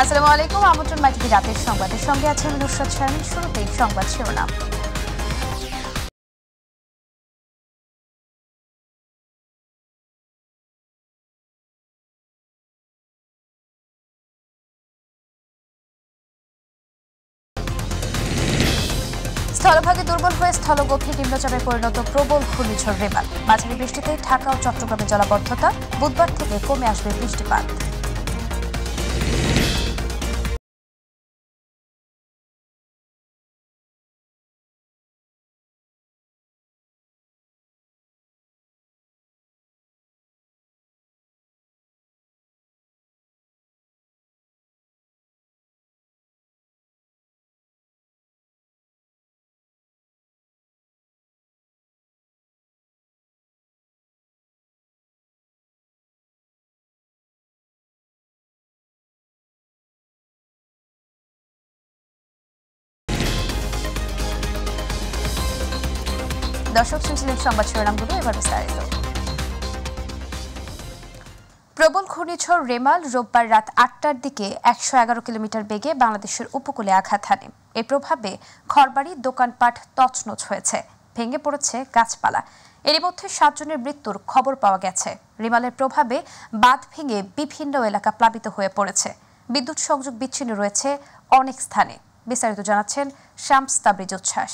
আসসালামু আলাইকুম আমন্ত্রণ মাইকি রাতের সংবাদের সঙ্গে আছেন নুসরত শামী শুরুতেই সংবাদ শিরোনাম স্থলভাগে দুর্বল হয়ে স্থলগভীর নিম্নচাপে পরিণত প্রবল ঘূর্ণিঝড় রেমাল মাঝারি বৃষ্টিতে ঢাকা ও চট্টগ্রামে জলাবদ্ধতা বুধবার থেকে কমে আসবে বৃষ্টিপাত দর্শক শুনছিলেন সংবাদ শিরোনামগুলো এবার বিস্তারিত প্রবল ঘূর্ণিঝড় রেমাল রোববার রাত আটটার দিকে একশো এগারো কিলোমিটার বেগে বাংলাদেশের উপকূলে আঘাত হানে এর প্রভাবে ঘরবাড়ি দোকানপাট তছনছ হয়েছে ভেঙে পড়েছে গাছপালা এরই মধ্যে সাতজনের মৃত্যুর খবর পাওয়া গেছে রিমালের প্রভাবে বাঁধ ভেঙে বিভিন্ন এলাকা প্লাবিত হয়ে পড়েছে বিদ্যুৎ সংযোগ বিচ্ছিন্ন রয়েছে অনেক স্থানে বিস্তারিত জানাচ্ছেন শামস তাবরিজ উচ্ছ্বাস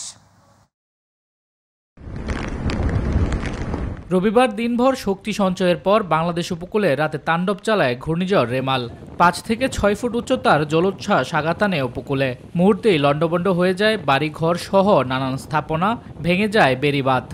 রবিবার দিনভর শক্তি সঞ্চয়ের পর বাংলাদেশ উপকূলে রাতে তাণ্ডব চালায় ঘূর্ণিঝড় রেমাল পাঁচ থেকে ছয় ফুট উচ্চতার জলোচ্ছ্বাস আগাতানে উপকূলে মুহূর্তেই লণ্ডভণ্ড হয়ে যায় বাড়িঘর সহ নানান স্থাপনা ভেঙে যায় বেরিবাঁধ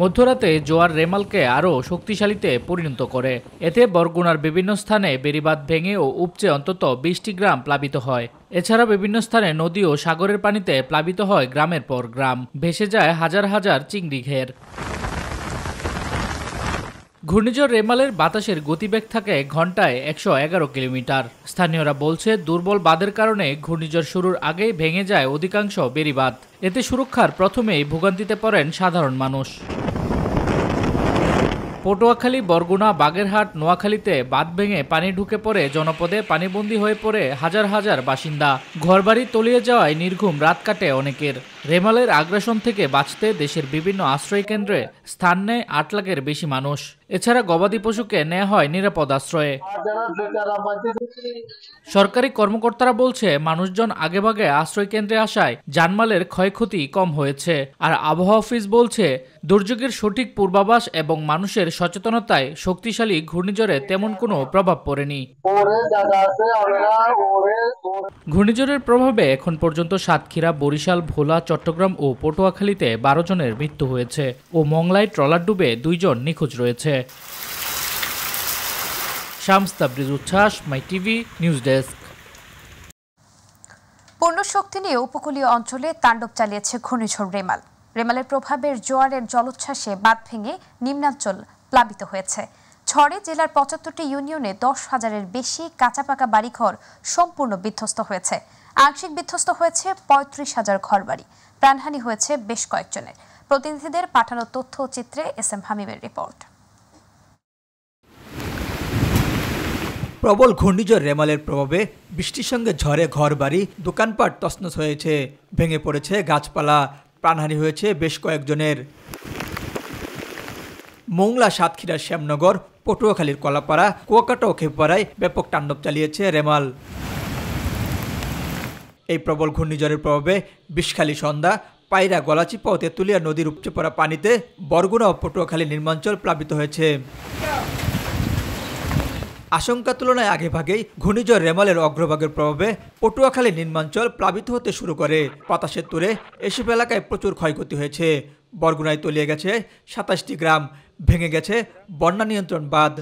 মধ্যরাতে জোয়ার রেমালকে আরও শক্তিশালীতে পরিণত করে এতে বরগুনার বিভিন্ন স্থানে বেড়িবাঁধ ভেঙে ও উপচে অন্তত বিশটি গ্রাম প্লাবিত হয় এছাড়া বিভিন্ন স্থানে নদী ও সাগরের পানিতে প্লাবিত হয় গ্রামের পর গ্রাম ভেসে যায় হাজার হাজার চিংড়ি ঘের ঘূর্ণিঝড় রেমালের বাতাসের গতিবেগ থাকে ঘন্টায় একশো এগারো কিলোমিটার স্থানীয়রা বলছে দুর্বল বাদের কারণে ঘূর্ণিঝড় শুরুর আগেই ভেঙে যায় অধিকাংশ বেরিবাদ এতে সুরক্ষার প্রথমেই ভোগান্তিতে পড়েন সাধারণ মানুষ পটুয়াখালী বরগুনা বাগেরহাট নোয়াখালীতে বাঁধ ভেঙে পানি ঢুকে পড়ে জনপদে পানিবন্দী হয়ে পড়ে হাজার হাজার বাসিন্দা ঘরবাড়ি তলিয়ে যাওয়ায় নির্ঘুম রাত কাটে অনেকের রেমালের আগ্রাসন থেকে বাঁচতে দেশের বিভিন্ন আশ্রয়কেন্দ্রে স্থান নেয় আট লাখের বেশি মানুষ এছাড়া গবাদি পশুকে নেওয়া হয় নিরাপদ আশ্রয়ে সরকারি কর্মকর্তারা বলছে মানুষজন আগেভাগে আশ্রয়কেন্দ্রে আসায় জানমালের ক্ষয়ক্ষতি কম হয়েছে আর আবহাওয়া অফিস বলছে দুর্যোগের সঠিক পূর্বাভাস এবং মানুষের সচেতনতায় শক্তিশালী ঘূর্ণিঝড়ে তেমন কোনো প্রভাব পড়েনি ঘূর্ণিঝড়ের প্রভাবে এখন পর্যন্ত সাতক্ষীরা বরিশাল ভোলা চট্টগ্রাম ও পটুয়াখালীতে বারো জনের মৃত্যু হয়েছে ও মংলায় ট্রলার ডুবে দুইজন নিখোঁজ রয়েছে শামস উচ্ছ্বাস মাই টিভি নিউজ ডেস্ক পণ্য শক্তি নিয়ে উপকূলীয় অঞ্চলে তাণ্ডব চালিয়েছে ঘূর্ণিঝড় রেমাল রেমালের প্রভাবের জোয়ারের জলোচ্ছ্বাসে বাঁধ ভেঙে নিম্নাঞ্চল প্লাবিত হয়েছে ঝড়ে জেলার পঁচাত্তরটি ইউনিয়নে দশ হাজারের বেশি কাঁচাপাকা বাড়িঘর সম্পূর্ণ বিধ্বস্ত হয়েছে আংশিক বিধ্বস্ত হয়েছে পঁয়ত্রিশ হাজার ঘরবাড়ি প্রাণহানি হয়েছে বেশ কয়েকজনের প্রতিনিধিদের পাঠানো তথ্য চিত্রে এস এম হামিমের রিপোর্ট প্রবল ঘূর্ণিঝড় রেমালের প্রভাবে বৃষ্টির সঙ্গে ঝড়ে ঘরবাড়ি দোকানপাট তসনস হয়েছে ভেঙে পড়েছে গাছপালা প্রাণহানি হয়েছে বেশ কয়েকজনের মোংলা সাতক্ষীরা শ্যামনগর পটুয়াখালীর কলাপাড়া কুয়াকাটা ও খেপাড়ায় ব্যাপক তাণ্ডব চালিয়েছে রেমাল এই প্রবল ঘূর্ণিঝড়ের প্রভাবে বিষখালী সন্ধ্যা পায়রা গলাচিপা ও তেঁতুলিয়া নদীর উপচে পড়া পানিতে বরগুনা ও পটুয়াখালী নির্মাঞ্চল প্লাবিত হয়েছে আশঙ্কা তুলনায় আগেভাগেই ঘূর্ণিঝড় রেমালের অগ্রভাগের প্রভাবে পটুয়াখালী নির্মাঞ্চল প্লাবিত হতে শুরু করে বাতাসের তুরে এসব এলাকায় প্রচুর ক্ষয়ক্ষতি হয়েছে বরগুনায় তলিয়ে গেছে সাতাশটি গ্রাম ভেঙে গেছে বন্যা নিয়ন্ত্রণ বাঁধ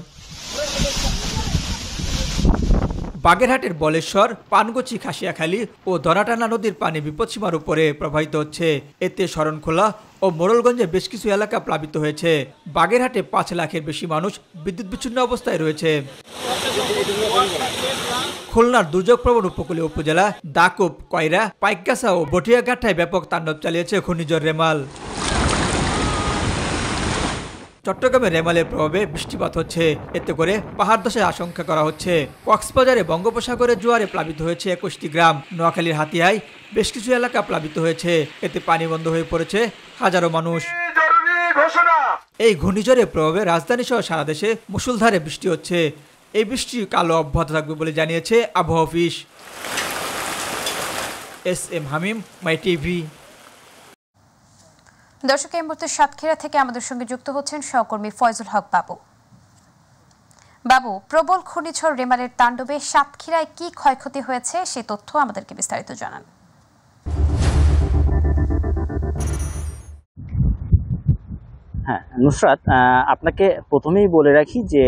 বাগেরহাটের বলেশ্বর পানগুচি খাসিয়াখালী ও ধরাটানা নদীর পানি বিপদসীমার উপরে প্রবাহিত হচ্ছে এতে শরণখোলা ও মোরলগঞ্জে বেশ কিছু এলাকা প্লাবিত হয়েছে বাগেরহাটে পাঁচ লাখের বেশি মানুষ বিদ্যুৎ বিচ্ছিন্ন অবস্থায় রয়েছে খুলনার দুর্যোগপ্রবণ উপকূলীয় উপজেলা দাকুপ কয়রা পাইকাসা ও বটিয়াঘাটায় ব্যাপক তাণ্ডব চালিয়েছে ঘূর্ণিঝড় রেমাল চট্টগ্রামে রেমালের প্রভাবে বৃষ্টিপাত হচ্ছে এতে করে পাহাড় ধসের আশঙ্কা করা হচ্ছে কক্সবাজারে বঙ্গোপসাগরের জোয়ারে প্লাবিত হয়েছে একুশটি গ্রাম নোয়াখালীর হাতিয়ায় বেশ কিছু এলাকা প্লাবিত হয়েছে এতে পানি বন্ধ হয়ে পড়েছে হাজারো মানুষ এই ঘূর্ণিঝড়ের প্রভাবে রাজধানী সহ সারা দেশে মুসুলধারে বৃষ্টি হচ্ছে এই বৃষ্টি কালো অব্যাহত থাকবে বলে জানিয়েছে আবহাওয়া office S M Hamim My TV দর্শক এই মুহূর্তে সাতক্ষীরা থেকে আমাদের সঙ্গে যুক্ত হচ্ছেন সহকর্মী ফয়জুল হক বাবু বাবু প্রবল ঘূর্ণিঝড় রেমালের তাণ্ডবে সাতক্ষীরায় কি ক্ষয়ক্ষতি হয়েছে সে তথ্য আমাদেরকে বিস্তারিত জানান হ্যাঁ নুসরাত আপনাকে প্রথমেই বলে রাখি যে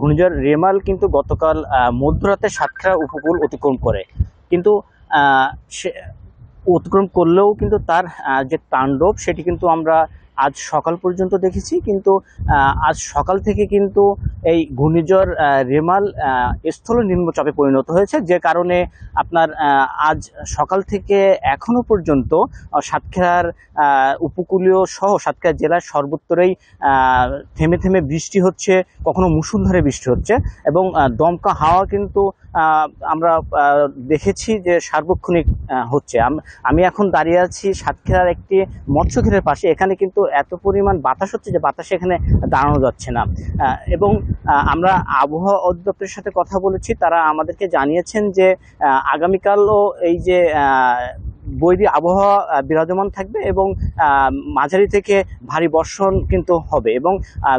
ঘূর্ণিঝড় রেমাল কিন্তু গতকাল মধ্যরাতে সাতক্ষীরা উপকূল অতিক্রম করে কিন্তু অতিক্রম করলেও কিন্তু তার যে তাণ্ডব সেটি কিন্তু আমরা আজ সকাল পর্যন্ত দেখেছি কিন্তু আজ সকাল থেকে কিন্তু এই ঘূর্ণিঝড় রেমাল স্থল নিম্নচাপে পরিণত হয়েছে যে কারণে আপনার আজ সকাল থেকে এখনও পর্যন্ত সাতক্ষীরার উপকূলীয় সহ সাতক্ষীরা জেলার সর্বত্রই থেমে থেমে বৃষ্টি হচ্ছে কখনো মুসুলধারে বৃষ্টি হচ্ছে এবং দমকা হাওয়া কিন্তু আমরা দেখেছি যে সার্বক্ষণিক হচ্ছে আমি এখন দাঁড়িয়ে আছি সাতক্ষীরার একটি মৎস্যক্ষীরের পাশে এখানে কিন্তু এত পরিমাণ বাতাস হচ্ছে যে বাতাস এখানে দাঁড়ানো যাচ্ছে না এবং আমরা আবহাওয়া অধিদপ্তরের সাথে কথা বলেছি তারা আমাদেরকে জানিয়েছেন যে আগামীকালও এই যে বৈরী আবহাওয়া বিরাজমান থাকবে এবং মাঝারি থেকে ভারী বর্ষণ কিন্তু হবে এবং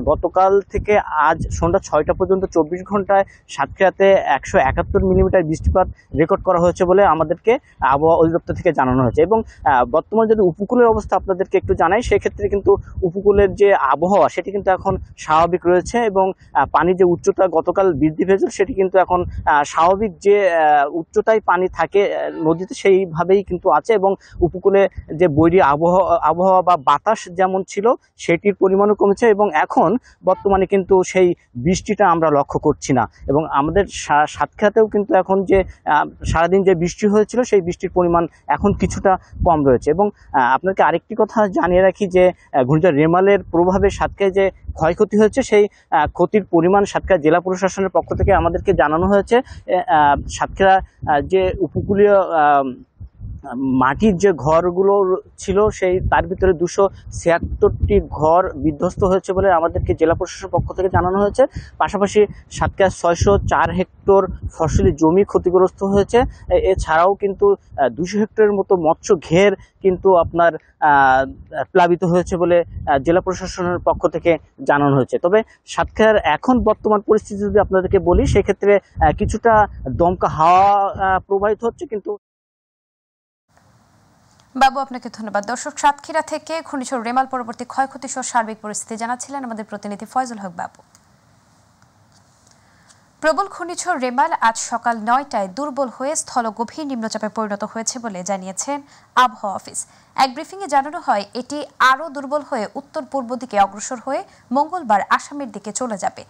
গতকাল থেকে আজ সন্ধ্যা ছয়টা পর্যন্ত চব্বিশ ঘন্টায় সাতক্ষীরাতে একশো একাত্তর মিলিমিটার বৃষ্টিপাত রেকর্ড করা হয়েছে বলে আমাদেরকে আবহাওয়া অধিদপ্তর থেকে জানানো হয়েছে এবং বর্তমানে যদি উপকূলের অবস্থা আপনাদেরকে একটু জানাই সেক্ষেত্রে কিন্তু উপকূলের যে আবহাওয়া সেটি কিন্তু এখন স্বাভাবিক রয়েছে এবং পানির যে উচ্চতা গতকাল বৃদ্ধি পেয়েছিল সেটি কিন্তু এখন স্বাভাবিক যে উচ্চতায় পানি থাকে নদীতে সেইভাবেই কিন্তু আছে এবং উপকূলে যে বৈরী আবহাওয়া আবহাওয়া বা বাতাস যেমন ছিল সেটির পরিমাণও কমেছে এবং এখন বর্তমানে কিন্তু সেই বৃষ্টিটা আমরা লক্ষ্য করছি না এবং আমাদের সাতক্ষাতেও কিন্তু এখন যে সারাদিন যে বৃষ্টি হয়েছিল সেই বৃষ্টির পরিমাণ এখন কিছুটা কম রয়েছে এবং আপনাকে আরেকটি কথা জানিয়ে রাখি যে ঘূর্ণিঝড় রেমালের প্রভাবে সাতক্ষায় যে ক্ষয়ক্ষতি হয়েছে সেই ক্ষতির পরিমাণ সাতক্ষা জেলা প্রশাসনের পক্ষ থেকে আমাদেরকে জানানো হয়েছে সাতক্ষীরা যে উপকূলীয় মাটির যে ঘরগুলো ছিল সেই তার ভিতরে দুশো ছিয়াত্তরটি ঘর বিধ্বস্ত হয়েছে বলে আমাদেরকে জেলা প্রশাসনের পক্ষ থেকে জানানো হয়েছে পাশাপাশি সাতক্ষীরা ছয়শো চার হেক্টর ফসলি জমি ক্ষতিগ্রস্ত হয়েছে এছাড়াও কিন্তু দুশো হেক্টরের মতো মৎস্য ঘের কিন্তু আপনার প্লাবিত হয়েছে বলে জেলা প্রশাসনের পক্ষ থেকে জানানো হয়েছে তবে সাতক্ষার এখন বর্তমান পরিস্থিতি যদি আপনাদেরকে বলি সেক্ষেত্রে কিছুটা দমকা হাওয়া প্রবাহিত হচ্ছে কিন্তু বাবু আপনাকে ধন্যবাদ দর্শক সাতক্ষীরা থেকে ঘূর্ণিঝড় রেমাল পরবর্তী ক্ষয়ক্ষতি সহ সার্বিক পরিস্থিতি জানাচ্ছিলেন আমাদের প্রতিনিধি ফয়জুল হক বাবু প্রবল ঘূর্ণিঝড় রেমাল আজ সকাল নয়টায় দুর্বল হয়ে স্থল গভীর নিম্নচাপে পরিণত হয়েছে বলে জানিয়েছেন আবহাওয়া অফিস এক ব্রিফিংয়ে জানানো হয় এটি আরও দুর্বল হয়ে উত্তর পূর্ব দিকে অগ্রসর হয়ে মঙ্গলবার আসামের দিকে চলে যাবে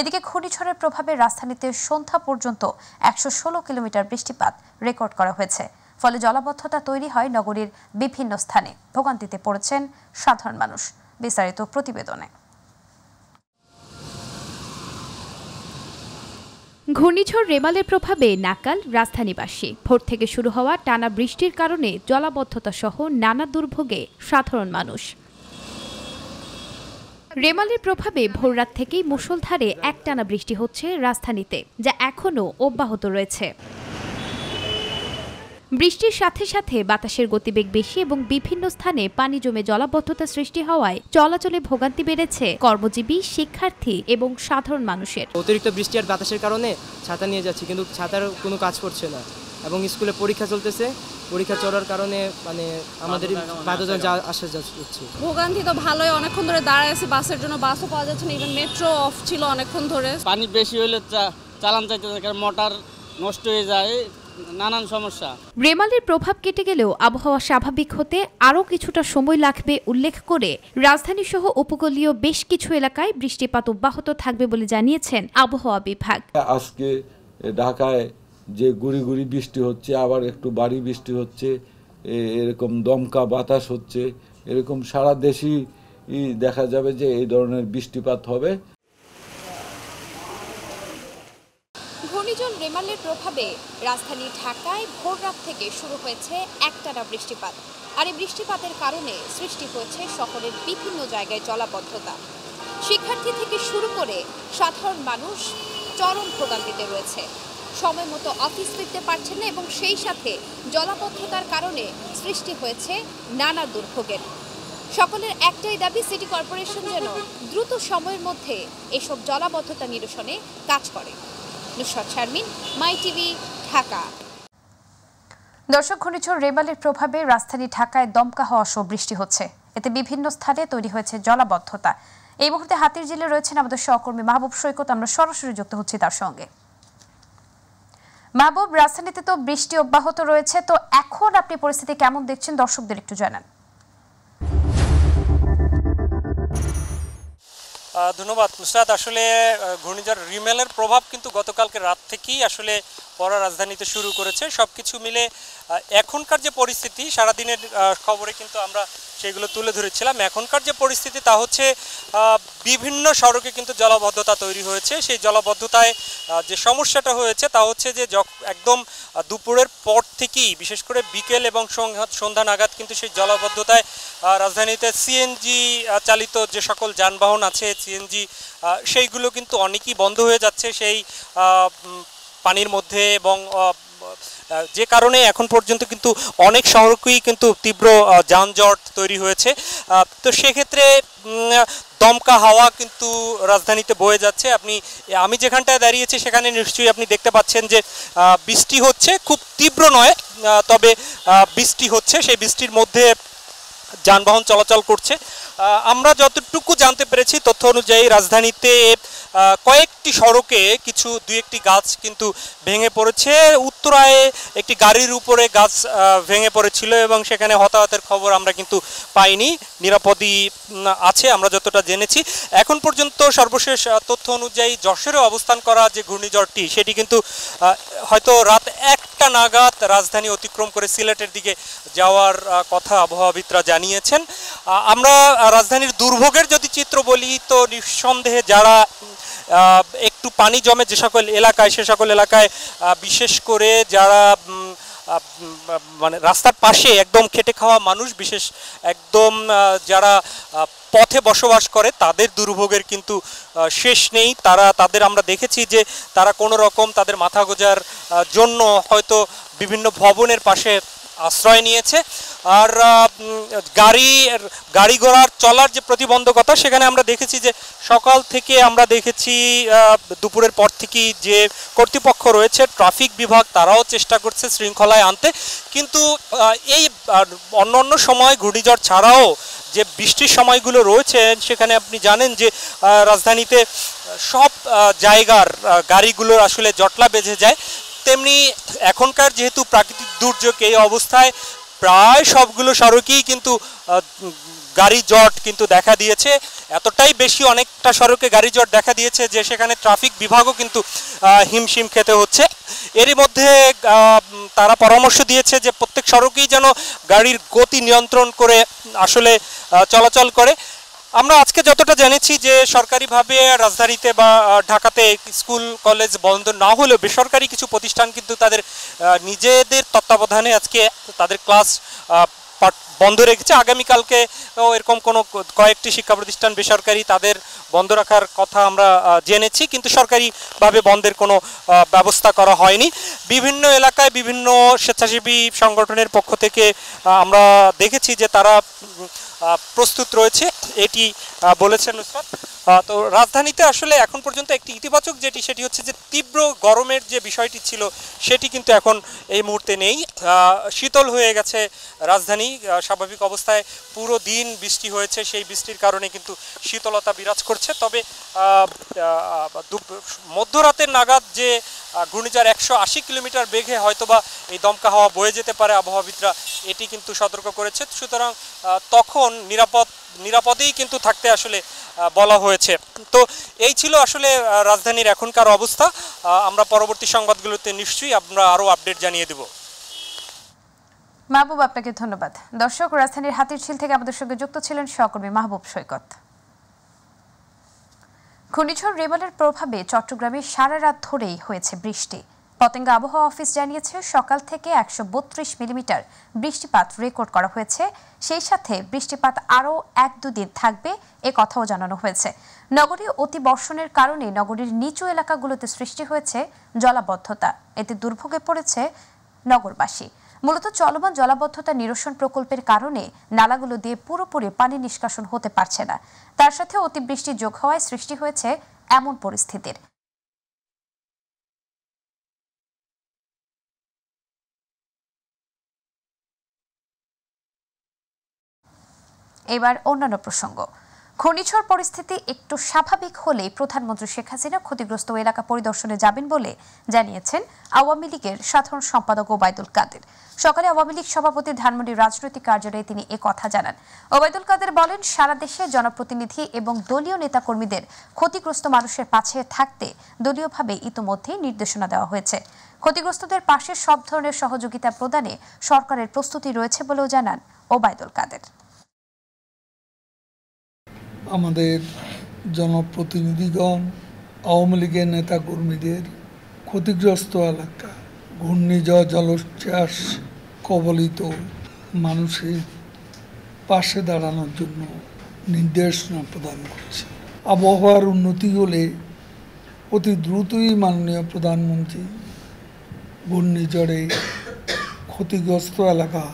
এদিকে ঘূর্ণিঝড়ের প্রভাবে রাজধানীতে সন্ধ্যা পর্যন্ত একশো কিলোমিটার বৃষ্টিপাত রেকর্ড করা হয়েছে ফলে জলাবদ্ধতা তৈরি হয় নগরীর বিভিন্ন স্থানে ভোগান্তিতে পড়েছেন সাধারণ মানুষ বিস্তারিত প্রতিবেদনে ঘূর্ণিঝড় রেমালের প্রভাবে নাকাল রাজধানীবাসী ভোর থেকে শুরু হওয়া টানা বৃষ্টির কারণে জলাবদ্ধতা সহ নানা দুর্ভোগে সাধারণ মানুষ রেমালের প্রভাবে ভোররাত থেকেই মুষলধারে একটানা বৃষ্টি হচ্ছে রাজধানীতে যা এখনও অব্যাহত রয়েছে বৃষ্টির সাথে সাথে বাতাসের গতিবেগ বেশি এবং বিভিন্ন স্থানে পানি জমে জলাবদ্ধতা সৃষ্টি হওয়ায় চলাচলে ভোগান্তি বেড়েছে কর্মজীবী শিক্ষার্থী এবং সাধারণ মানুষের অতিরিক্ত বৃষ্টি আর বাতাসের কারণে ছাতা নিয়ে যাচ্ছি কিন্তু ছাতার কোনো কাজ করছে না এবং স্কুলে পরীক্ষা চলতেছে পরীক্ষা চলার কারণে মানে আমাদের বাধ্যজন যা আসা যাচ্ছে ভোগান্তি তো ভালোই অনেকক্ষণ ধরে দাঁড়ায় আছে বাসের জন্য বাসও পাওয়া যাচ্ছে না ইভেন মেট্রো অফ ছিল অনেকক্ষণ ধরে পানি বেশি হলে চালান চাইতে মোটর নষ্ট হয়ে যায় নানান সমস্যা রেমালের প্রভাব কেটে গেলেও আবহাওয়া স্বাভাবিক হতে আরও কিছুটা সময় লাগবে উল্লেখ করে রাজধানী সহ উপকূলীয় বেশ কিছু এলাকায় বৃষ্টিপাত অব্যাহত থাকবে বলে জানিয়েছেন আবহাওয়া বিভাগ আজকে ঢাকায় যে গুড়ি গুড়ি বৃষ্টি হচ্ছে আবার একটু বাড়ি বৃষ্টি হচ্ছে এরকম দমকা বাতাস হচ্ছে এরকম সারা দেশই দেখা যাবে যে এই ধরনের বৃষ্টিপাত হবে তবে রাজধানী ঢাকায় ভোর রাত থেকে শুরু হয়েছে একটানা বৃষ্টিপাত আর এই বৃষ্টিপাতের কারণে সৃষ্টি হয়েছে শহরের বিভিন্ন জায়গায় জলাবদ্ধতা শিক্ষার্থী থেকে শুরু করে সাধারণ মানুষ চরম ভোগান্তিতে রয়েছে সময় মতো অফিস ফিরতে পারছেন না এবং সেই সাথে জলাবদ্ধতার কারণে সৃষ্টি হয়েছে নানা দুর্ভোগের সকলের একটাই দাবি সিটি কর্পোরেশন যেন দ্রুত সময়ের মধ্যে এসব জলাবদ্ধতা নিরসনে কাজ করে নুসরাত শারমিন মাই টিভি ঢাকা দর্শক ঘূর্ণিঝড় রেবালের প্রভাবে রাজধানী ঢাকায় দমকা হওয়া সহ বৃষ্টি হচ্ছে এতে বিভিন্ন স্থানে তৈরি হয়েছে জলাবদ্ধতা এই মুহূর্তে হাতির জেলে রয়েছেন আমাদের সহকর্মী মাহবুব সৈকত আমরা সরাসরি যুক্ত হচ্ছি তার সঙ্গে মাহবুব রাজধানীতে তো বৃষ্টি অব্যাহত রয়েছে তো এখন আপনি পরিস্থিতি কেমন দেখছেন দর্শকদের একটু জানান ধন্যবাদ নুসরাত আসলে ঘূর্ণিঝড় রিমেলের প্রভাব কিন্তু গতকালকে রাত থেকেই আসলে পড়া রাজধানীতে শুরু করেছে সব কিছু মিলে এখনকার যে পরিস্থিতি সারাদিনের খবরে কিন্তু আমরা সেগুলো তুলে ধরেছিলাম এখনকার যে পরিস্থিতি তা হচ্ছে বিভিন্ন সড়কে কিন্তু জলাবদ্ধতা তৈরি হয়েছে সেই জলাবদ্ধতায় যে সমস্যাটা হয়েছে তা হচ্ছে যে একদম দুপুরের পর থেকেই বিশেষ করে বিকেল এবং সন্ধ্যা নাগাদ কিন্তু সেই জলাবদ্ধতায় রাজধানীতে সিএনজি চালিত যে সকল যানবাহন আছে সিএনজি সেইগুলো কিন্তু অনেকই বন্ধ হয়ে যাচ্ছে সেই পানির মধ্যে এবং যে কারণে এখন পর্যন্ত কিন্তু অনেক শহরকেই কিন্তু তীব্র যানজট তৈরি হয়েছে তো সেক্ষেত্রে দমকা হাওয়া কিন্তু রাজধানীতে বয়ে যাচ্ছে আপনি আমি যেখানটায় দাঁড়িয়েছি সেখানে নিশ্চয়ই আপনি দেখতে পাচ্ছেন যে বৃষ্টি হচ্ছে খুব তীব্র নয় তবে বৃষ্টি হচ্ছে সেই বৃষ্টির মধ্যে যানবাহন চলাচল করছে আমরা যতটুকু জানতে পেরেছি তথ্য অনুযায়ী রাজধানীতে কয়েকটি সড়কে কিছু দু একটি গাছ কিন্তু ভেঙে পড়েছে উত্তরায় একটি গাড়ির উপরে গাছ ভেঙে পড়েছিল এবং সেখানে হতাহতের খবর আমরা কিন্তু পাইনি নিরাপদই আছে আমরা যতটা জেনেছি এখন পর্যন্ত সর্বশেষ তথ্য অনুযায়ী যশোরে অবস্থান করা যে ঘূর্ণিঝড়টি সেটি কিন্তু হয়তো রাত একটা নাগাদ রাজধানী অতিক্রম করে সিলেটের দিকে যাওয়ার কথা আবহাওয়াবিদরা জানিয়েছেন আমরা রাজধানীর দুর্ভোগের যদি চিত্র বলি তো নিঃসন্দেহে যারা একটু পানি জমে যে সকল এলাকায় সে সকল এলাকায় বিশেষ করে যারা মানে রাস্তার পাশে একদম খেটে খাওয়া মানুষ বিশেষ একদম যারা পথে বসবাস করে তাদের দুর্ভোগের কিন্তু শেষ নেই তারা তাদের আমরা দেখেছি যে তারা কোনো রকম তাদের মাথা গোজার জন্য হয়তো বিভিন্ন ভবনের পাশে আশ্রয় নিয়েছে আর গাড়ি গাড়ি ঘোড়ার চলার যে প্রতিবন্ধকতা সেখানে আমরা দেখেছি যে সকাল থেকে আমরা দেখেছি দুপুরের পর থেকেই যে কর্তৃপক্ষ রয়েছে ট্রাফিক বিভাগ তারাও চেষ্টা করছে শৃঙ্খলায় আনতে কিন্তু এই অন্য অন্য সময় ঘূর্ণিঝড় ছাড়াও যে বৃষ্টির সময়গুলো রয়েছে সেখানে আপনি জানেন যে রাজধানীতে সব জায়গার গাড়িগুলোর আসলে জটলা বেঁধে যায় তেমনি এখনকার যেহেতু প্রাকৃতিক দুর্যোগ এই অবস্থায় প্রায় সবগুলো সড়কেই কিন্তু গাড়ি জট কিন্তু দেখা দিয়েছে এতটাই বেশি অনেকটা সড়কে গাড়ি জট দেখা দিয়েছে যে সেখানে ট্রাফিক বিভাগও কিন্তু হিমশিম খেতে হচ্ছে এরই মধ্যে তারা পরামর্শ দিয়েছে যে প্রত্যেক সড়কেই যেন গাড়ির গতি নিয়ন্ত্রণ করে আসলে চলাচল করে আমরা আজকে যতটা জেনেছি যে সরকারিভাবে রাজধানীতে বা ঢাকাতে স্কুল কলেজ বন্ধ না হলেও বেসরকারি কিছু প্রতিষ্ঠান কিন্তু তাদের নিজেদের তত্ত্বাবধানে আজকে তাদের ক্লাস বন্ধ রেখেছে আগামীকালকে এরকম কোনো কয়েকটি শিক্ষা প্রতিষ্ঠান বেসরকারি তাদের বন্ধ রাখার কথা আমরা জেনেছি কিন্তু সরকারিভাবে বন্ধের কোনো ব্যবস্থা করা হয়নি বিভিন্ন এলাকায় বিভিন্ন স্বেচ্ছাসেবী সংগঠনের পক্ষ থেকে আমরা দেখেছি যে তারা প্রস্তুত রয়েছে এটি বলেছেন নুসরাত তো রাজধানীতে আসলে এখন পর্যন্ত একটি ইতিবাচক যেটি সেটি হচ্ছে যে তীব্র গরমের যে বিষয়টি ছিল সেটি কিন্তু এখন এই মুহূর্তে নেই শীতল হয়ে গেছে রাজধানী স্বাভাবিক অবস্থায় পুরো দিন বৃষ্টি হয়েছে সেই বৃষ্টির কারণে কিন্তু শীতলতা বিরাজ করছে তবে মধ্যরাতের নাগাদ যে ঘূর্ণিঝড় একশো আশি কিলোমিটার বেগে হয়তোবা এই দমকা হাওয়া বয়ে যেতে পারে আবহাওয়াবিদরা এটি কিন্তু সতর্ক করেছে সুতরাং তখন নিরাপদ নিরাপদেই কিন্তু থাকতে আসলে বলা হয়েছে তো এই ছিল আসলে রাজধানীর এখনকার অবস্থা আমরা পরবর্তী সংবাদগুলোতে নিশ্চয়ই আমরা আরও আপডেট জানিয়ে দেবো মাহবুব আপনাকে ধন্যবাদ দর্শক রাজধানীর হাতিরঝিল থেকে আমাদের সঙ্গে যুক্ত ছিলেন সহকর্মী মাহবুব সৈকত ঘূর্ণিঝড় রেমালের প্রভাবে চট্টগ্রামে সারা রাত ধরেই হয়েছে বৃষ্টি পতেঙ্গা আবহাওয়া অফিস জানিয়েছে সকাল থেকে একশো বত্রিশ মিলিমিটার বৃষ্টিপাত রেকর্ড করা হয়েছে সেই সাথে বৃষ্টিপাত আরও এক দুদিন থাকবে এ কথাও জানানো হয়েছে নগরীর অতি বর্ষণের কারণে নগরীর নিচু এলাকাগুলোতে সৃষ্টি হয়েছে জলাবদ্ধতা এতে দুর্ভোগে পড়েছে নগরবাসী মূলত চলমান জলাবদ্ধতা নিরসন প্রকল্পের কারণে নালাগুলো দিয়ে পুরোপুরি পানি নিষ্কাশন হতে পারছে না তার সাথে অতিবৃষ্টি যোগ হওয়ায় সৃষ্টি হয়েছে এমন পরিস্থিতির এবার অন্যান্য প্রসঙ্গ ঘূর্ণিঝড় পরিস্থিতি একটু স্বাভাবিক হলে প্রধানমন্ত্রী শেখ হাসিনা ক্ষতিগ্রস্ত এলাকা পরিদর্শনে যাবেন বলে জানিয়েছেন আওয়ামী লীগের সাধারণ সম্পাদক ওবায়দুল কাদের সকালে আওয়ামী লীগ সভাপতি ধানমন্ডির রাজনৈতিক কার্যালয়ে তিনি একথা কথা জানান ওবায়দুল কাদের বলেন সারা দেশে জনপ্রতিনিধি এবং দলীয় নেতাকর্মীদের ক্ষতিগ্রস্ত মানুষের পাশে থাকতে দলীয়ভাবে ইতোমধ্যেই নির্দেশনা দেওয়া হয়েছে ক্ষতিগ্রস্তদের পাশে সব ধরনের সহযোগিতা প্রদানে সরকারের প্রস্তুতি রয়েছে বলেও জানান ওবায়দুল কাদের আমাদের জনপ্রতিনিধিগণ আওয়ামী লীগের নেতাকর্মীদের ক্ষতিগ্রস্ত এলাকা ঘূর্ণিঝড় জলোচ্ছ্বাস কবলিত মানুষের পাশে দাঁড়ানোর জন্য নির্দেশনা প্রদান করছে আবহাওয়ার উন্নতি হলে অতি দ্রুতই মাননীয় প্রধানমন্ত্রী ঘূর্ণিঝড়ে ক্ষতিগ্রস্ত এলাকা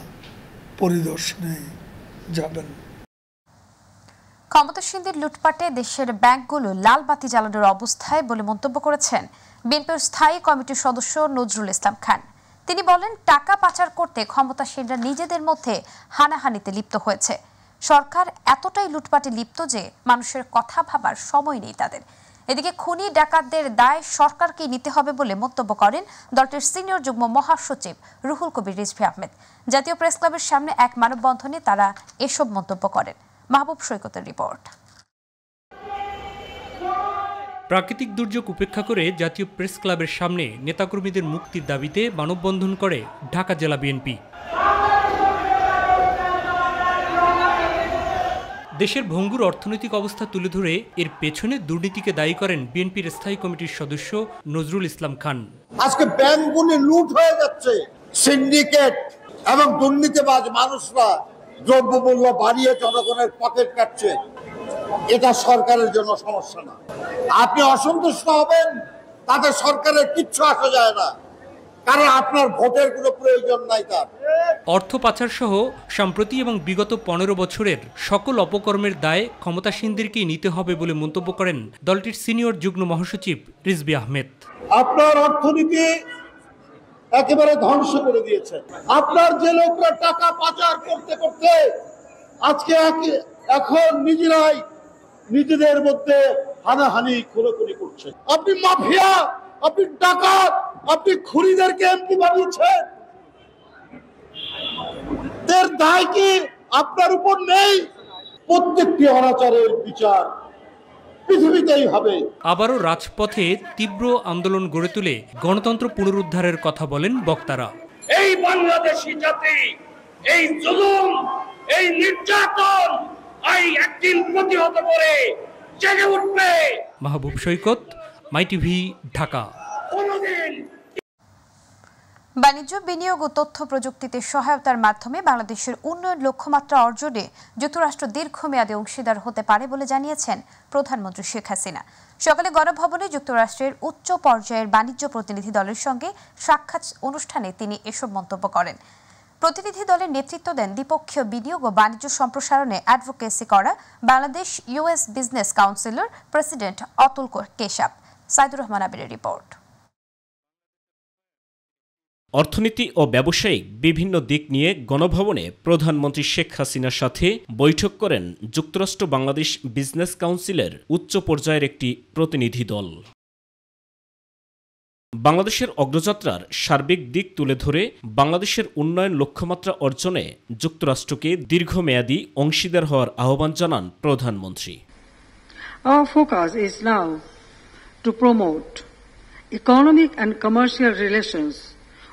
পরিদর্শনে যাবেন ক্ষমতাসীনদের লুটপাটে দেশের ব্যাংকগুলো লাল বাতি জ্বালানোর অবস্থায় বলে মন্তব্য করেছেন বিএনপির স্থায়ী কমিটির সদস্য নজরুল ইসলাম খান তিনি বলেন টাকা পাচার করতে ক্ষমতাসীনরা নিজেদের মধ্যে হানাহানিতে লিপ্ত হয়েছে সরকার এতটাই লুটপাটে লিপ্ত যে মানুষের কথা ভাবার সময় নেই তাদের এদিকে খুনি ডাকাতদের দায় সরকারকেই নিতে হবে বলে মন্তব্য করেন দলটির সিনিয়র যুগ্ম মহাসচিব রুহুল কবির রিজভি আহমেদ জাতীয় প্রেস ক্লাবের সামনে এক মানববন্ধনে তারা এসব মন্তব্য করেন মাহবুব সৈকতের রিপোর্ট প্রাকৃতিক দুর্যোগ উপেক্ষা করে জাতীয় প্রেস ক্লাবের সামনে নেতাকর্মীদের মুক্তির দাবিতে মানববন্ধন করে ঢাকা জেলা বিএনপি দেশের ভঙ্গুর অর্থনৈতিক অবস্থা তুলে ধরে এর পেছনে দুর্নীতিকে দায়ী করেন বিএনপির স্থায়ী কমিটির সদস্য নজরুল ইসলাম খান আজকে ব্যাংকগুলি লুট হয়ে যাচ্ছে সিন্ডিকেট এবং দুর্নীতিবাজ মানুষরা দ্রব্যমূল্য বাড়িয়ে জনগণের পকেট কাটছে এটা সরকারের জন্য সমস্যা না আপনি অসন্তুষ্ট হবেন তাতে সরকারের কিচ্ছু আসা যায় না কারণ আপনার ভোটের কোনো প্রয়োজন নাই তার অর্থ পাচার সহ সম্প্রতি এবং বিগত পনেরো বছরের সকল অপকর্মের দায় ক্ষমতাসীনদেরকেই নিতে হবে বলে মন্তব্য করেন দলটির সিনিয়র যুগ্ম মহাসচিব রিজবি আহমেদ আপনার অর্থনীতি একেবারে ধ্বংস করে দিয়েছে আপনার যে লোকরা টাকা পাচার করতে করতে আজকে এখন নিজেরাই নিজেদের মধ্যে হানাহানি খোলাখুলি করছে আপনি মাফিয়া আপনি টাকা আপনি খুরিদেরকে এমপি বানিয়েছেন এর দায় কি আপনার উপর নেই প্রত্যেকটি অনাচারের বিচার আবারও রাজপথে তীব্র আন্দোলন গড়ে তুলে গণতন্ত্র পুনরুদ্ধারের কথা বলেন বক্তারা এই বাংলাদেশি জাতি এই জুলুম এই নির্যাতন এই একদিন প্রতিহত করে জেগে উঠবে মাহবুব সৈকত মাই টিভি ঢাকা কোনোদিন বাণিজ্য বিনিয়োগ ও তথ্য প্রযুক্তিতে সহায়তার মাধ্যমে বাংলাদেশের উন্নয়ন লক্ষ্যমাত্রা অর্জনে যুক্তরাষ্ট্র দীর্ঘমেয়াদে অংশীদার হতে পারে বলে জানিয়েছেন প্রধানমন্ত্রী শেখ হাসিনা সকালে গণভবনে যুক্তরাষ্ট্রের উচ্চ পর্যায়ের বাণিজ্য প্রতিনিধি দলের সঙ্গে সাক্ষাৎ অনুষ্ঠানে তিনি এসব মন্তব্য করেন প্রতিনিধি দলের নেতৃত্ব দেন দ্বিপক্ষীয় বিনিয়োগ ও বাণিজ্য সম্প্রসারণে অ্যাডভোকেসি করা Bangladesh US business councillor president Atul Keshap Saidur Rahman আবিরের রিপোর্ট অর্থনীতি ও ব্যবসায়িক বিভিন্ন দিক নিয়ে গণভবনে প্রধানমন্ত্রী শেখ হাসিনার সাথে বৈঠক করেন যুক্তরাষ্ট্র বাংলাদেশ বিজনেস কাউন্সিলের উচ্চ পর্যায়ের একটি প্রতিনিধি দল বাংলাদেশের অগ্রযাত্রার সার্বিক দিক তুলে ধরে বাংলাদেশের উন্নয়ন লক্ষ্যমাত্রা অর্জনে যুক্তরাষ্ট্রকে দীর্ঘমেয়াদী অংশীদার হওয়ার আহ্বান জানান প্রধানমন্ত্রী Our focus is now to promote economic and commercial relations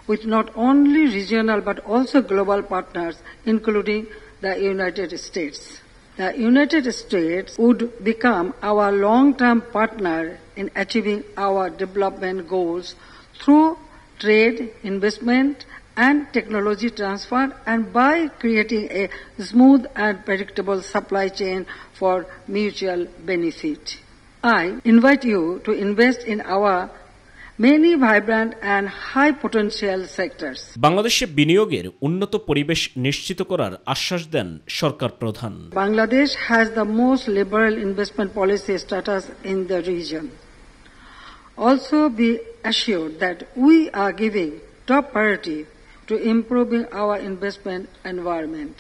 with not only regional but also global partners, including the United States. The United States would become our long-term partner in achieving our development goals through trade, investment, and technology transfer and by creating a smooth and predictable supply chain for mutual benefit. I invite you to invest in our বাংলাদেশে বিনিয়োগের উন্নত পরিবেশ নিশ্চিত করার আশ্বাস দেন সরকার প্রধান Bangladesh has the most liberal investment policy status in the region also be assure that we are giving top priority to improving our investment environment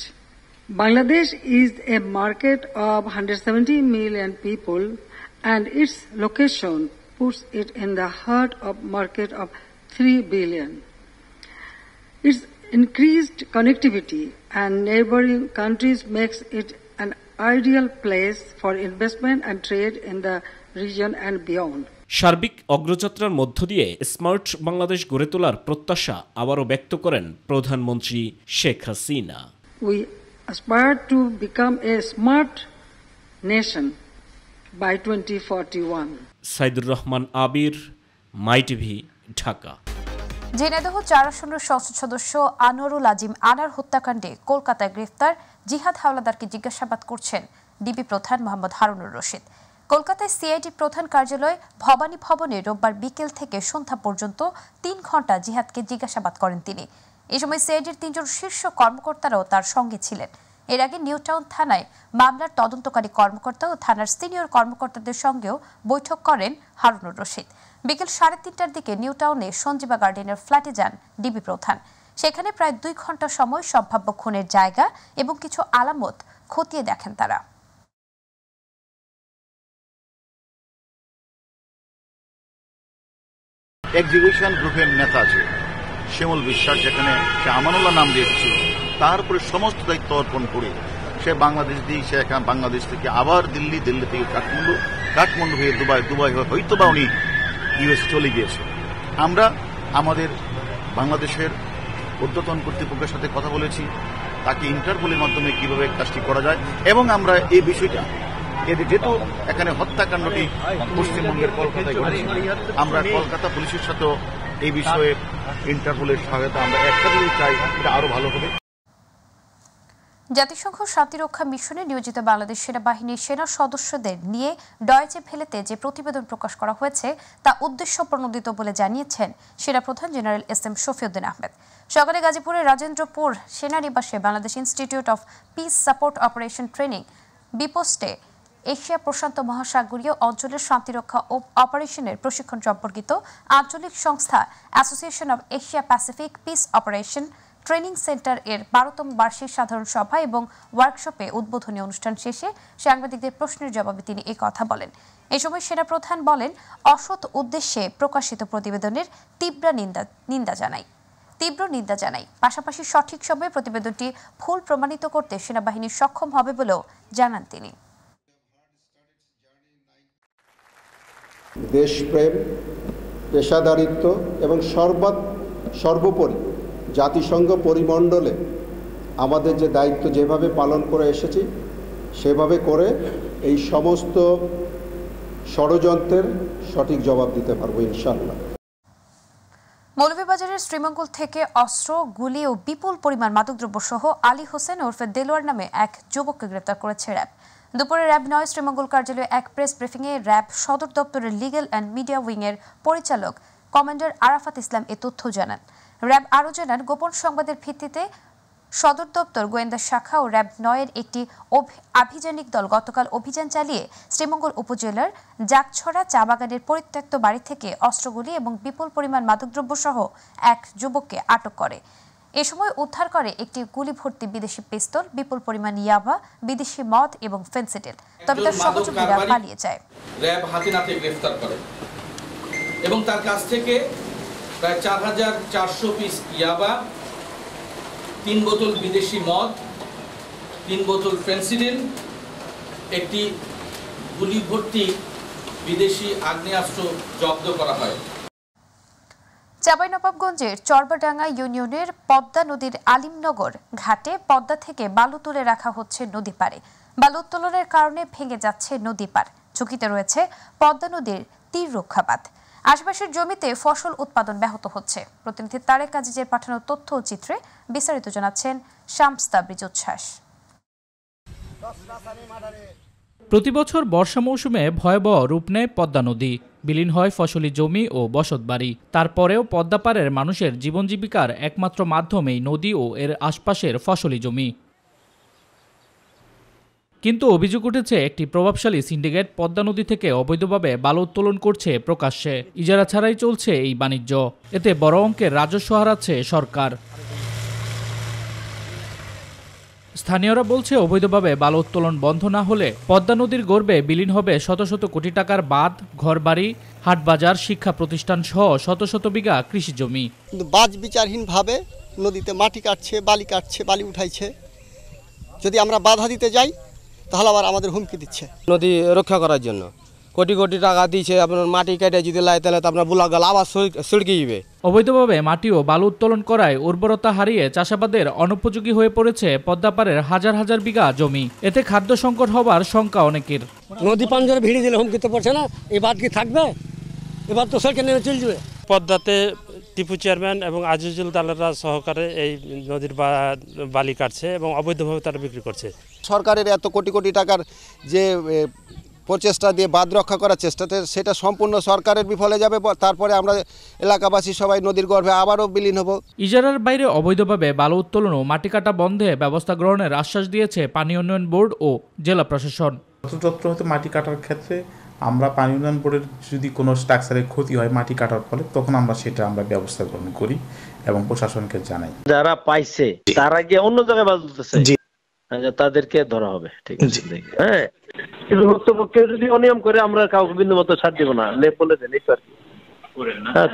Bangladesh is a market of hundred seventy million people and its location puts it in the heart of market of 3 billion. Its increased connectivity and neighboring countries makes it an ideal place for investment and trade in the region and beyond. সার্বিক অগ্রযাত্রার মধ্য দিয়ে smart Bangladesh গড়ে তোলার প্রত্যাশা আবারও ব্যক্ত করেন প্রধানমন্ত্রী Sheikh Hasina we aspire to become a smart nation by 2041. Saidur Rahman Abir My TV Dhaka Jhenaidah চার আসনের সংসদ সদস্য আনোয়ারুল আজিম আনার হত্যাকাণ্ডে কলকাতায় গ্রেফতার জিহাদ হাওলাদারকে জিজ্ঞাসাবাদ করছেন ডিবি প্রধান মোহাম্মদ হারুনুর রশিদ কলকাতায় সিআইডি প্রধান কার্যালয় ভবানী ভবনে রোববার বিকেল থেকে সন্ধ্যা পর্যন্ত তিন ঘন্টা জিহাদকে জিজ্ঞাসাবাদ করেন তিনি এ সময় সিআইডির তিনজন শীর্ষ কর্মকর্তারাও তার সঙ্গে ছিলেন এর আগে নিউটাউন থানায় মামলার তদন্তকারী কর্মকর্তা ও থানার সিনিয়র কর্মকর্তাদের সঙ্গেও বৈঠক করেন হারুনুর রশিদ বিকেল সাড়ে তিনটার দিকে নিউটাউনে সঞ্জীবা গার্ডেনের ফ্ল্যাটে যান ডিবি প্রধান সেখানে প্রায় দুই ঘন্টা সময় সম্ভাব্য খুনের জায়গা এবং কিছু আলামত খতিয়ে দেখেন তারা এক্সিবিশন গ্রুপের নেতা আছে শিমুল বিশ্বাস যেখানে আমানুল্লাহ নাম দিয়েছিল তার উপরে সমস্ত দায়িত্ব অর্পণ করে সে বাংলাদেশ দিয়ে সে এখন বাংলাদেশ থেকে আবার দিল্লি দিল্লি থেকে কাঠমান্ডু কাঠমান্ডু হয়ে দুবাই দুবাই হয়ে হয়তো বা উনি ইউএস চলে গিয়েছে আমরা আমাদের বাংলাদেশের উদ্যতন কর্তৃপক্ষের সাথে কথা বলেছি তাকে ইন্টারপোলের মাধ্যমে কিভাবে কাজটি করা যায় এবং আমরা এই বিষয়টা এতে যেহেতু এখানে হত্যাকাণ্ডটি পশ্চিমবঙ্গের কলকাতায় ঘটেছে আমরা কলকাতা পুলিশের সাথেও এই বিষয়ে ইন্টারপোলের সহায়তা আমরা একসাথে চাই এটা আরো ভালো হবে জাতিসংঘ শান্তিরক্ষা মিশনে নিয়োজিত বাংলাদেশ সেনাবাহিনীর সেনা সদস্যদের নিয়ে ডয়েচে ফেলেতে যে প্রতিবেদন প্রকাশ করা হয়েছে তা উদ্দেশ্য প্রণোদিত বলে জানিয়েছেন প্রধান general S M Shafiuddin Ahmed সকালে গাজীপুরের রাজেন্দ্রপুর সেনানিবাসে Bangladesh institute of peace support operation training বিপোস্টে এশিয়া প্রশান্ত মহাসাগরীয় অঞ্চলের শান্তিরক্ষা অপারেশনের প্রশিক্ষণ সম্পর্কিত আঞ্চলিক সংস্থা association of Asia Pacific peace operation training centre এর বারোতম বার্ষিক সাধারণ সভা এবং ওয়ার্কশপে উদ্বোধনী অনুষ্ঠান শেষে সাংবাদিকদের প্রশ্নের জবাবে তিনি এ কথা বলেন এ সময় সেনা প্রধান বলেন অসৎ উদ্দেশ্যে প্রকাশিত প্রতিবেদনের তীব্র নিন্দা নিন্দা জানাই তীব্র নিন্দা জানাই পাশাপাশি সঠিক সময়ে প্রতিবেদনটি ভুল প্রমাণিত করতে সেনাবাহিনী সক্ষম হবে বলেও জানান তিনি দেশপ্রেম পেশাদারিত্ব এবং সর্বাত সর্বোপরি জাতিসংঘ পরিমণ্ডলে আমাদের যে দায়িত্ব যেভাবে পালন করে এসেছি সেভাবে করে এই সমস্ত ষড়যন্ত্রের সঠিক জবাব দিতে পারবো ইনশাল্লাহ মৌলভীবাজারের শ্রীমঙ্গল থেকে অস্ত্র গুলি ও বিপুল পরিমাণ মাদকদ্রব্য সহ আলী হোসেন ওরফে দেলোয়ার নামে এক যুবককে গ্রেপ্তার করেছে র্যাব দুপুরে র্যাব নয় শ্রীমঙ্গল কার্যালয়ে এক প্রেস ব্রিফিংয়ে র্যাব সদর দপ্তরের লিগ্যাল অ্যান্ড মিডিয়া উইংয়ের পরিচালক কমান্ডার আরাফাত ইসলাম এ তথ্য জানান র্যাব আরও জানান গোপন সংবাদের ভিত্তিতে সদর দপ্তর গোয়েন্দা শাখা ও র্যাব নয়ের একটি আভিযানিক দল গতকাল অভিযান চালিয়ে শ্রীমঙ্গল উপজেলার জাকছড়া চা বাগানের পরিত্যক্ত বাড়ি থেকে অস্ত্রগুলি এবং বিপুল পরিমাণ মাদকদ্রব্য সহ এক যুবককে আটক করে এ সময় উদ্ধার করে একটি গুলি ভর্তি বিদেশি পিস্তল বিপুল পরিমাণ ইয়াবা বিদেশি মদ এবং ফেন্সিডিল তবে তার সহযোগীরা পালিয়ে যায় র্যাব হাতে নাতে গ্রেফতার করে এবং তার কাছ থেকে প্রায় চার হাজার চারশো পিস ইয়াবা তিন বোতল বিদেশি মদ তিন বোতল একটি গুলি ভর্তি বিদেশি আগ্নেয়াস্ত্র জব্দ করা হয় চাঁপাইনবাবগঞ্জের চরবাডাঙ্গা ইউনিয়নের পদ্মা নদীর আলিমনগর ঘাটে পদ্মা থেকে বালু তুলে রাখা হচ্ছে নদী পারে বালু উত্তোলনের কারণে ভেঙে যাচ্ছে নদী পার ঝুঁকিতে রয়েছে পদ্মা নদীর তীর রক্ষাবাদ আশপাশের জমিতে ফসল উৎপাদন ব্যাহত হচ্ছে প্রতিনিধি তারেক আজিজের পাঠানো তথ্য ও চিত্রে বিস্তারিত জানাচ্ছেন শামস্তা তাবরিজ প্রতি প্রতিবছর বর্ষা মৌসুমে ভয়াবহ রূপ নেয় পদ্মা নদী বিলীন হয় ফসলি জমি ও বসতবাড়ি তারপরেও পদ্মাপাড়ের মানুষের জীবন জীবিকার একমাত্র মাধ্যমেই নদী ও এর আশপাশের ফসলি জমি কিন্তু অভিযোগ উঠেছে একটি প্রভাবশালী সিন্ডিকেট পদ্মা নদী থেকে অবৈধভাবে বালু উত্তোলন করছে প্রকাশ্যে ইজারা ছাড়াই চলছে এই বাণিজ্য এতে বড় অঙ্কের রাজস্ব হারাচ্ছে সরকার স্থানীয়রা বলছে অবৈধভাবে বালু উত্তোলন বন্ধ না হলে পদ্মা নদীর গর্বে বিলীন হবে শত শত কোটি টাকার বাঁধ ঘরবাড়ি হাটবাজার শিক্ষা প্রতিষ্ঠান সহ শত শত বিঘা কৃষি জমি বাজ বিচারহীনভাবে নদীতে মাটি কাটছে বালি কাটছে বালি উঠাইছে যদি আমরা বাধা দিতে যাই তাহলে আবার আমাদের হুমকি দিচ্ছে নদী রক্ষা করার জন্য কোটি কোটি টাকা দিয়েছে আপনার মাটি কেটে যদি লাই তাহলে তো আপনার বুলা গেল আবার সড়কে যাবে অবৈধভাবে মাটি ও বালু উত্তোলন করায় উর্বরতা হারিয়ে চাষাবাদের অনুপযোগী হয়ে পড়েছে পদ্মাপাড়ের হাজার হাজার বিঘা জমি এতে খাদ্য সংকট হবার শঙ্কা অনেকের নদী পাঞ্জরে ভিড়ে দিলে হুমকিতে পড়ছে না এবার কি থাকবে এবার তো সরকার নেমে চলে যাবে পদ্মাতে টিপু চেয়ারম্যান এবং আজিজুল দালালরা সহকারে এই নদীর বালি কাটছে এবং অবৈধভাবে তারা বিক্রি করছে সরকারের এত কোটি কোটি টাকার যে প্রচেষ্টা দিয়ে বাদ রক্ষা করার চেষ্টাতে সেটা সম্পূর্ণ সরকারের বিফলে যাবে তারপরে আমরা এলাকাবাসী সবাই নদীর গর্ভে আবারও বিলীন হব ইজারার বাইরে অবৈধভাবে বালু উত্তোলন ও মাটি কাটা বন্ধে ব্যবস্থা গ্রহণের আশ্বাস দিয়েছে পানি উন্নয়ন বোর্ড ও জেলা প্রশাসন যত্রতত্র হতে মাটি কাটার ক্ষেত্রে আমরা পানি উন্নয়ন বোর্ডের যদি কোনো স্ট্রাকচারের ক্ষতি হয় মাটি কাটার ফলে তখন আমরা সেটা আমরা ব্যবস্থা গ্রহণ করি এবং প্রশাসনকে জানাই যারা পাইছে তারা গিয়ে অন্য জায়গায় বাদ হ্যাঁ, তাদেরকে ধরা হবে ঠিক আছে হ্যাঁ কিন্তু যদি অনিয়ম করে আমরা কাউকে বিন্দু মতো ছাড় দিব না দেন এই তো আর কি হ্যাঁ,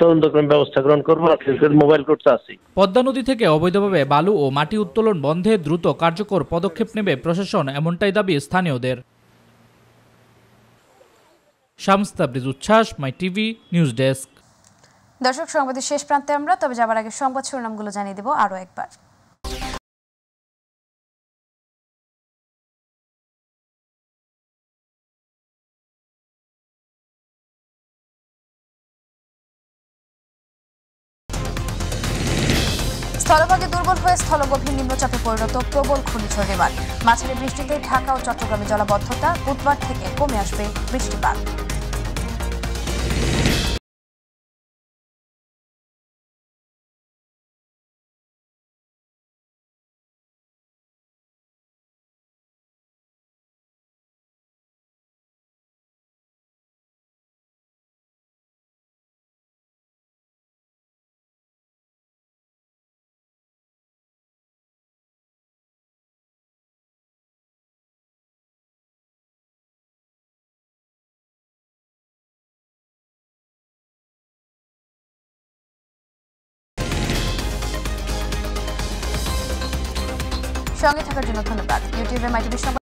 পদ্মা নদী থেকে অবৈধভাবে বালু ও মাটি উত্তোলন বন্ধে দ্রুত কার্যকর পদক্ষেপ নেবে প্রশাসন এমনটাই দাবি স্থানীয়দের উচ্ছ্বাস মাই টিভি নিউজ ডেস্ক দর্শক সংবাদের শেষ প্রান্তে আমরা তবে যাবার আগে সংবাদ শিরোনামগুলো জানিয়ে দেবো আরো একবার স্থলগভীর নিম্নচাপে পরিণত প্রবল ঘূর্ণিঝড় রেমাল মাঝারি বৃষ্টিতে ঢাকা ও চট্টগ্রামে জলাবদ্ধতা বুধবার থেকে কমে আসবে বৃষ্টিপাত 시청해주셔서 감사합니다. 유튜브에 많이 보시고